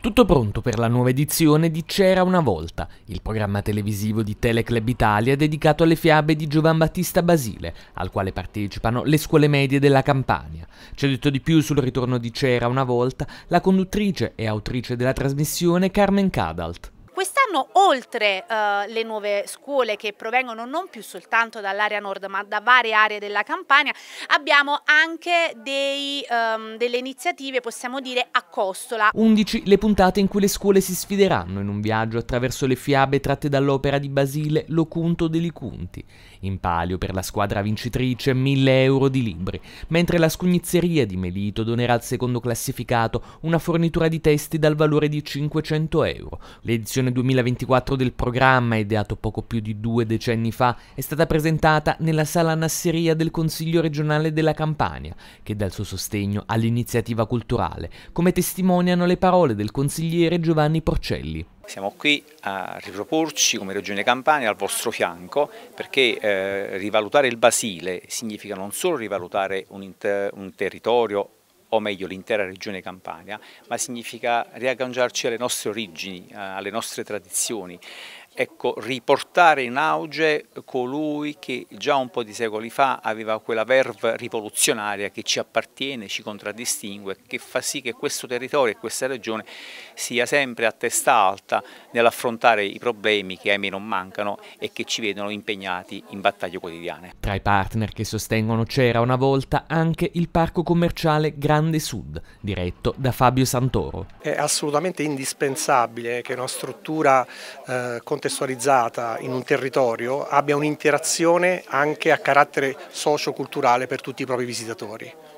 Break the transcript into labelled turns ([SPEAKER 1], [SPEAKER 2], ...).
[SPEAKER 1] Tutto pronto per la nuova edizione di C'era una volta, il programma televisivo di Teleclub Italia dedicato alle fiabe di Giovan Battista Basile, al quale partecipano le scuole medie della Campania. C'è detto di più sul ritorno di C'era una volta la conduttrice e autrice della trasmissione Carmen Cadalt.
[SPEAKER 2] Questa vanno oltre eh, le nuove scuole che provengono non più soltanto dall'area nord ma da varie aree della Campania, abbiamo anche dei, ehm, delle iniziative, possiamo dire, a costola.
[SPEAKER 1] 11 le puntate in cui le scuole si sfideranno in un viaggio attraverso le fiabe tratte dall'opera di Basile Locunto de Licunti. In palio per la squadra vincitrice 1000 euro di libri, mentre la scugnizzeria di Melito donerà al secondo classificato una fornitura di testi dal valore di 500 euro. L'edizione 2020 2024 del programma, ideato poco più di due decenni fa, è stata presentata nella sala Nasseria del Consiglio regionale della Campania, che dà il suo sostegno all'iniziativa culturale, come testimoniano le parole del consigliere Giovanni Porcelli.
[SPEAKER 3] Siamo qui a riproporci come Regione Campania al vostro fianco perché eh, rivalutare il Basile significa non solo rivalutare un, un territorio o meglio l'intera regione Campania, ma significa riagganciarci alle nostre origini, eh, alle nostre tradizioni. Ecco, riportare in auge colui che già un po' di secoli fa aveva quella verve rivoluzionaria che ci appartiene, ci contraddistingue, che fa sì che questo territorio e questa regione sia sempre a testa alta nell'affrontare i problemi che ahimè non mancano e che ci vedono impegnati in battaglie quotidiane.
[SPEAKER 1] Tra i partner che sostengono c'era una volta anche il parco commerciale Grande Sud, diretto da Fabio Santoro.
[SPEAKER 3] È assolutamente indispensabile che una struttura eh, contestuale contestualizzata in un territorio abbia un'interazione anche a carattere socio-culturale per tutti i propri visitatori.